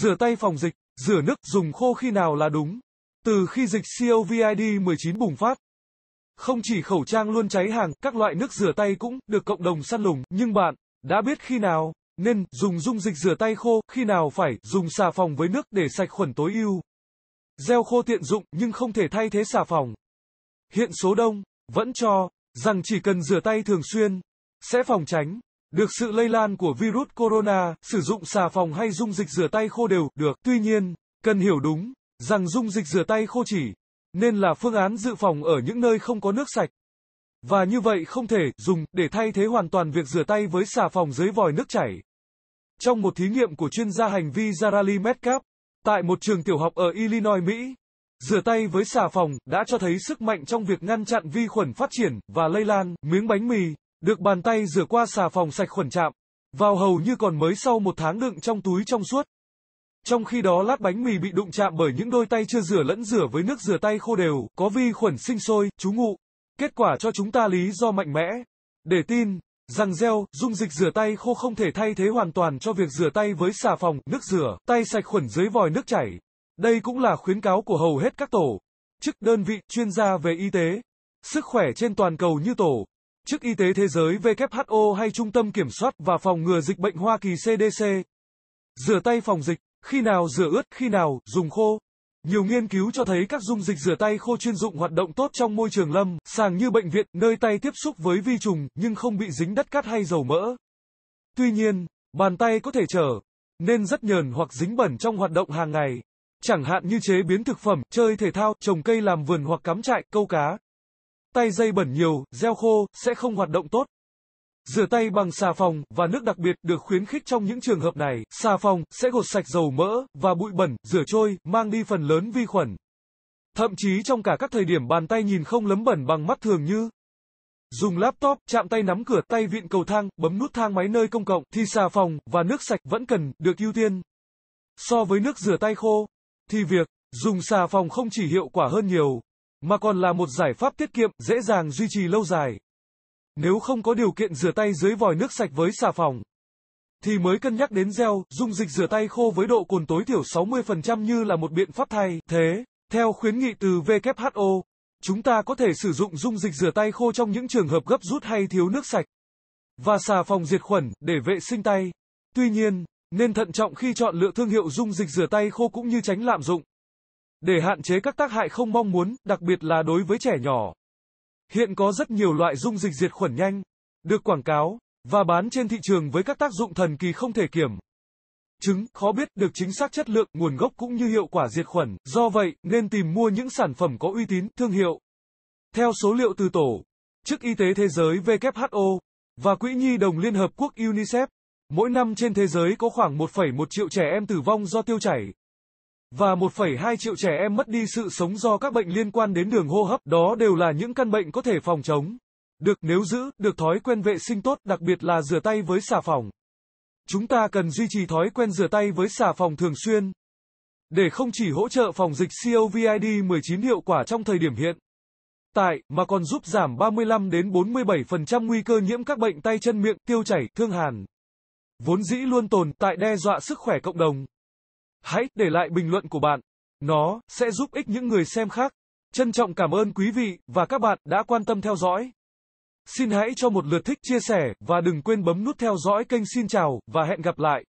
Rửa tay phòng dịch, rửa nước dùng khô khi nào là đúng. Từ khi dịch COVID-19 bùng phát, không chỉ khẩu trang luôn cháy hàng, các loại nước rửa tay cũng được cộng đồng săn lùng, nhưng bạn đã biết khi nào nên dùng dung dịch rửa tay khô, khi nào phải dùng xà phòng với nước để sạch khuẩn tối ưu. Gel khô tiện dụng nhưng không thể thay thế xà phòng. Hiện số đông vẫn cho rằng chỉ cần rửa tay thường xuyên sẽ phòng tránh được sự lây lan của virus corona, sử dụng xà phòng hay dung dịch rửa tay khô đều được. Tuy nhiên, cần hiểu đúng rằng dung dịch rửa tay khô chỉ nên là phương án dự phòng ở những nơi không có nước sạch. Và như vậy không thể dùng để thay thế hoàn toàn việc rửa tay với xà phòng dưới vòi nước chảy. Trong một thí nghiệm của chuyên gia hành vi Zarali Metcalf, tại một trường tiểu học ở Illinois, Mỹ, rửa tay với xà phòng đã cho thấy sức mạnh trong việc ngăn chặn vi khuẩn phát triển và lây lan. Miếng bánh mì được bàn tay rửa qua xà phòng sạch khuẩn chạm, vào hầu như còn mới sau một tháng đựng trong túi trong suốt. Trong khi đó lát bánh mì bị đụng chạm bởi những đôi tay chưa rửa lẫn rửa với nước rửa tay khô đều, có vi khuẩn sinh sôi, chú ngụ. Kết quả cho chúng ta lý do mạnh mẽ. Để tin, rằng gel, dung dịch rửa tay khô không thể thay thế hoàn toàn cho việc rửa tay với xà phòng, nước rửa, tay sạch khuẩn dưới vòi nước chảy. Đây cũng là khuyến cáo của hầu hết các tổ chức đơn vị chuyên gia về y tế, sức khỏe trên toàn cầu như tổ Trước Y tế Thế giới WHO hay Trung tâm Kiểm soát và Phòng ngừa Dịch bệnh Hoa Kỳ CDC. Rửa tay phòng dịch, khi nào rửa ướt, khi nào dùng khô. Nhiều nghiên cứu cho thấy các dung dịch rửa tay khô chuyên dụng hoạt động tốt trong môi trường lâm, sàng như bệnh viện, nơi tay tiếp xúc với vi trùng nhưng không bị dính đất cát hay dầu mỡ. Tuy nhiên, bàn tay có thể trở nên rất nhờn hoặc dính bẩn trong hoạt động hàng ngày, chẳng hạn như chế biến thực phẩm, chơi thể thao, trồng cây làm vườn hoặc cắm trại, câu cá. Tay dây bẩn nhiều, gieo khô, sẽ không hoạt động tốt. Rửa tay bằng xà phòng và nước đặc biệt được khuyến khích trong những trường hợp này. Xà phòng sẽ gột sạch dầu mỡ và bụi bẩn, rửa trôi, mang đi phần lớn vi khuẩn. Thậm chí trong cả các thời điểm bàn tay nhìn không lấm bẩn bằng mắt thường như dùng laptop, chạm tay nắm cửa, tay vịn cầu thang, bấm nút thang máy nơi công cộng thì xà phòng và nước sạch vẫn cần được ưu tiên. So với nước rửa tay khô thì việc dùng xà phòng không chỉ hiệu quả hơn nhiều mà còn là một giải pháp tiết kiệm, dễ dàng duy trì lâu dài. Nếu không có điều kiện rửa tay dưới vòi nước sạch với xà phòng, thì mới cân nhắc đến gel, dung dịch rửa tay khô với độ cồn tối thiểu 60% như là một biện pháp thay thế. Theo khuyến nghị từ WHO, chúng ta có thể sử dụng dung dịch rửa tay khô trong những trường hợp gấp rút hay thiếu nước sạch và xà phòng diệt khuẩn để vệ sinh tay. Tuy nhiên, nên thận trọng khi chọn lựa thương hiệu dung dịch rửa tay khô cũng như tránh lạm dụng để hạn chế các tác hại không mong muốn, đặc biệt là đối với trẻ nhỏ. Hiện có rất nhiều loại dung dịch diệt khuẩn nhanh, được quảng cáo và bán trên thị trường với các tác dụng thần kỳ không thể kiểm chứng, khó biết được chính xác chất lượng, nguồn gốc cũng như hiệu quả diệt khuẩn, do vậy nên tìm mua những sản phẩm có uy tín, thương hiệu. Theo số liệu từ Tổ chức Y tế Thế giới WHO và Quỹ Nhi đồng Liên Hợp Quốc UNICEF, mỗi năm trên thế giới có khoảng 1,1 triệu trẻ em tử vong do tiêu chảy và 1,2 triệu trẻ em mất đi sự sống do các bệnh liên quan đến đường hô hấp, đó đều là những căn bệnh có thể phòng chống. Được nếu giữ, được thói quen vệ sinh tốt, đặc biệt là rửa tay với xà phòng. Chúng ta cần duy trì thói quen rửa tay với xà phòng thường xuyên. Để không chỉ hỗ trợ phòng dịch COVID-19 hiệu quả trong thời điểm hiện tại, mà còn giúp giảm 35 đến 47% nguy cơ nhiễm các bệnh tay chân miệng, tiêu chảy, thương hàn. Vốn dĩ luôn tồn tại đe dọa sức khỏe cộng đồng. Hãy để lại bình luận của bạn. Nó sẽ giúp ích những người xem khác. Trân trọng cảm ơn quý vị và các bạn đã quan tâm theo dõi. Xin hãy cho một lượt thích chia sẻ và đừng quên bấm nút theo dõi kênh Xin chào và hẹn gặp lại.